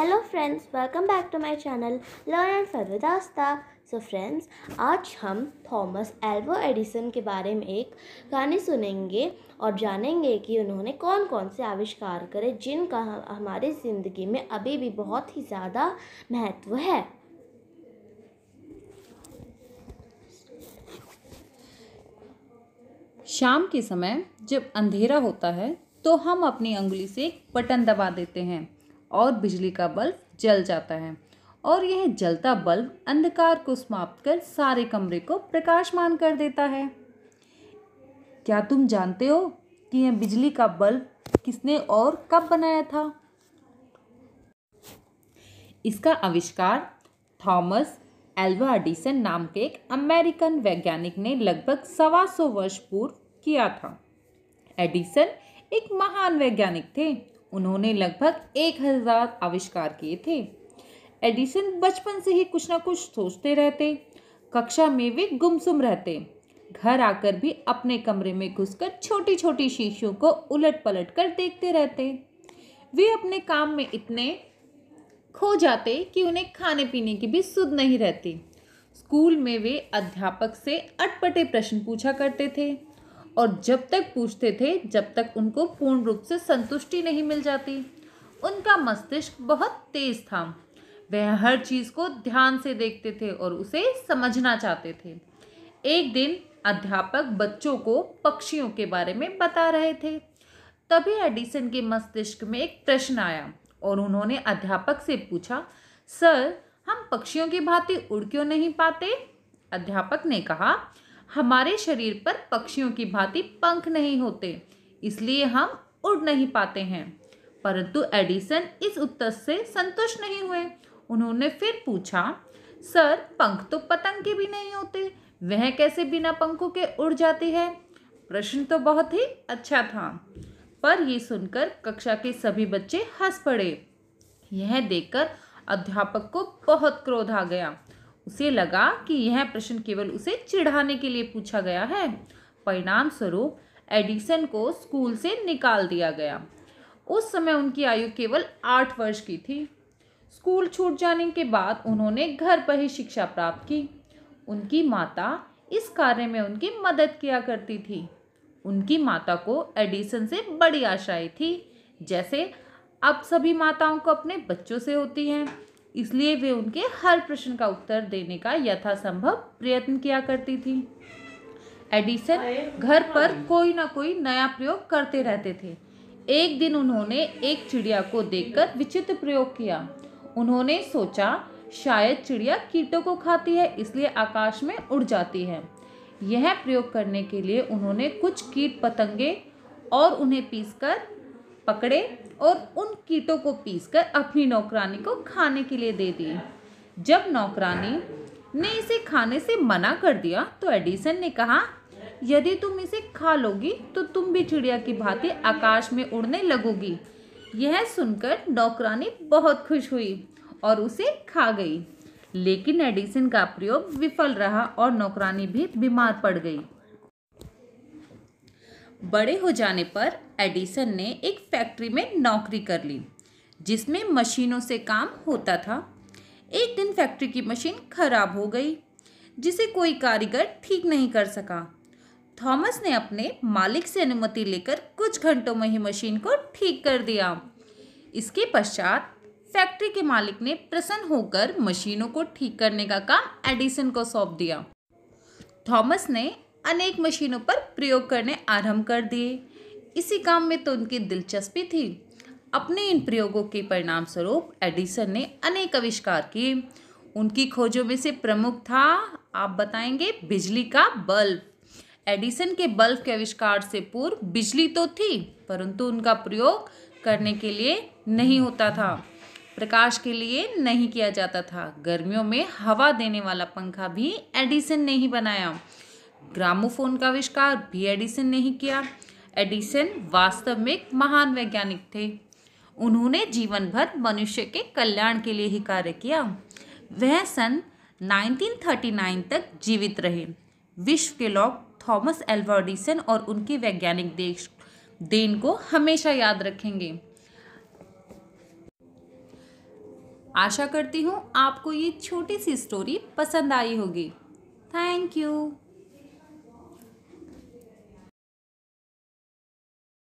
Hello friends welcome back to my channel learn and fun so friends आज हम Thomas elbow Edison के बारे में एक कहानी सुनेंगे और जानेंगे कि उन्होंने कौन कौन से आविष्कार करे जिनका हमारी ज़िंदगी में अभी भी बहुत ही ज़्यादा महत्व है शाम के समय जब अंधेरा होता है तो हम अपनी अंगुली से बटन दबा देते हैं और बिजली का बल्ब जल जाता है और यह जलता बल्ब अंधकार को समाप्त कर सारे कमरे को प्रकाशमान कर देता है क्या तुम जानते हो कि यह बिजली का बल्ब किसने और कब बनाया था इसका आविष्कार थॉमस एल्वा एडिसन नाम के एक अमेरिकन वैज्ञानिक ने लगभग सवा सौ वर्ष पूर्व किया था एडिसन एक महान वैज्ञानिक थे उन्होंने लगभग एक हज़ार आविष्कार किए थे एडिसन बचपन से ही कुछ ना कुछ सोचते रहते कक्षा में वे गुमसुम रहते घर आकर भी अपने कमरे में घुसकर छोटी छोटी शीशियों को उलट पलट कर देखते रहते वे अपने काम में इतने खो जाते कि उन्हें खाने पीने की भी सुध नहीं रहती स्कूल में वे अध्यापक से अटपटे प्रश्न पूछा करते थे और जब तक पूछते थे जब तक उनको पूर्ण रूप से संतुष्टि नहीं मिल जाती उनका मस्तिष्क बहुत तेज था वह हर चीज़ को ध्यान से देखते थे और उसे समझना चाहते थे एक दिन अध्यापक बच्चों को पक्षियों के बारे में बता रहे थे तभी एडिसन के मस्तिष्क में एक प्रश्न आया और उन्होंने अध्यापक से पूछा सर हम पक्षियों की भांति उड़ क्यों नहीं पाते अध्यापक ने कहा हमारे शरीर पर पक्षियों की भांति पंख नहीं होते इसलिए हम उड़ नहीं पाते हैं परंतु एडिसन इस उत्तर से संतुष्ट नहीं हुए उन्होंने फिर पूछा सर पंख तो पतंग के भी नहीं होते वह कैसे बिना पंखों के उड़ जाती है प्रश्न तो बहुत ही अच्छा था पर ये सुनकर कक्षा के सभी बच्चे हंस पड़े यह देखकर अध्यापक को बहुत क्रोध आ गया उसे लगा कि यह प्रश्न केवल उसे चिढ़ाने के लिए पूछा गया है परिणाम स्वरूप एडिसन को स्कूल से निकाल दिया गया उस समय उनकी आयु केवल आठ वर्ष की थी स्कूल छूट जाने के बाद उन्होंने घर पर ही शिक्षा प्राप्त की उनकी माता इस कार्य में उनकी मदद किया करती थी उनकी माता को एडिसन से बड़ी आशाएं थी जैसे अब सभी माताओं को अपने बच्चों से होती हैं इसलिए वे उनके हर प्रश्न का उत्तर देने का यथासंभव प्रयत्न किया करती थी एडिसन घर हाँ। पर कोई ना कोई नया प्रयोग करते रहते थे एक दिन उन्होंने एक चिड़िया को देखकर विचित्र प्रयोग किया उन्होंने सोचा शायद चिड़िया कीटों को खाती है इसलिए आकाश में उड़ जाती है यह प्रयोग करने के लिए उन्होंने कुछ कीट पतंगे और उन्हें पीसकर पकड़े और उन कीटों को पीसकर अपनी नौकरानी को खाने के लिए दे दी जब नौकरानी ने इसे खाने से मना कर दिया तो एडिसन ने कहा यदि तुम इसे खा लोगी तो तुम भी चिड़िया की भांति आकाश में उड़ने लगोगी यह सुनकर नौकरानी बहुत खुश हुई और उसे खा गई लेकिन एडिसन का प्रयोग विफल रहा और नौकरानी भी बीमार पड़ गई बड़े हो जाने पर एडिसन ने एक फैक्ट्री में नौकरी कर ली जिसमें मशीनों से काम होता था एक दिन फैक्ट्री की मशीन खराब हो गई जिसे कोई कारीगर ठीक नहीं कर सका थॉमस ने अपने मालिक से अनुमति लेकर कुछ घंटों में ही मशीन को ठीक कर दिया इसके पश्चात फैक्ट्री के मालिक ने प्रसन्न होकर मशीनों को ठीक करने का काम एडिसन को सौंप दिया थॉमस ने अनेक मशीनों पर प्रयोग करने आरंभ कर दिए इसी काम में तो उनकी दिलचस्पी थी अपने इन प्रयोगों के परिणाम स्वरूप एडिसन ने अनेक आविष्कार किए उनकी खोजों में से प्रमुख था आप बताएंगे बिजली का बल्ब एडिसन के बल्ब के आविष्कार से पूर्व बिजली तो थी परंतु उनका प्रयोग करने के लिए नहीं होता था प्रकाश के लिए नहीं किया जाता था गर्मियों में हवा देने वाला पंखा भी एडिसन ने ही बनाया ग्रामोफोन का आविष्कार भी एडिसन ने ही किया एडिसन वास्तव में एक महान वैज्ञानिक थे उन्होंने जीवन भर मनुष्य के कल्याण के लिए ही कार्य किया वह सन 1939 तक जीवित रहे विश्व के लोग थॉमस एल्वर्डिसन और उनके वैज्ञानिक देश देन को हमेशा याद रखेंगे आशा करती हूँ आपको ये छोटी सी स्टोरी पसंद आई होगी थैंक यू